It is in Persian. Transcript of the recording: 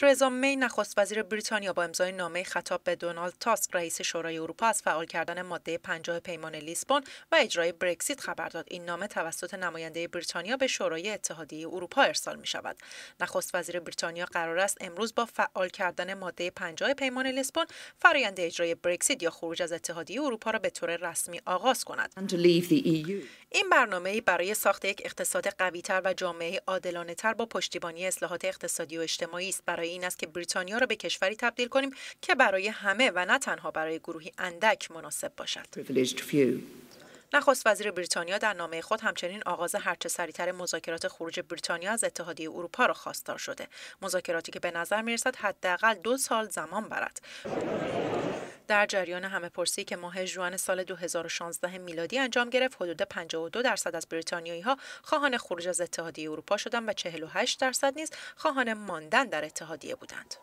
ترزا می نخست وزیر بریتانیا با امضای نامه خطاب به دونالد تاسک رئیس شورای اروپا از فعال کردن ماده 50 پیمان لیسبون و اجرای برکسیت خبر داد این نامه توسط نماینده بریتانیا به شورای اتحادیه اروپا ارسال می شود نخست وزیر بریتانیا قرار است امروز با فعال کردن ماده 50 پیمان لیسبون فرایند اجرای برکسیت یا خروج از اتحادیه اروپا را به طور رسمی آغاز کند این برنامه برای ساخت یک اقتصاد قویتر و جامعه عادلانه تر با پشتیبانی اصلاحات اقتصادی و اجتماعی است برای این است که بریتانیا را به کشوری تبدیل کنیم که برای همه و نه تنها برای گروهی اندک مناسب باشد. نخست وزیر بریتانیا در نامه خود همچنین آغاز هرچه سریعتر مذاکرات خروج بریتانیا از اتحادیه اروپا را خواستار شده مذاکراتی که به نظر میرسد حداقل دو سال زمان برد در جریان همه پرسی که ماه جوان سال 2016 میلادی انجام گرفت حدود 52 درصد از بریتانیایی ها خواهان خروج از اتحادیه اروپا شدند و 48 درصد نیز خواهان ماندن در اتحادیه بودند.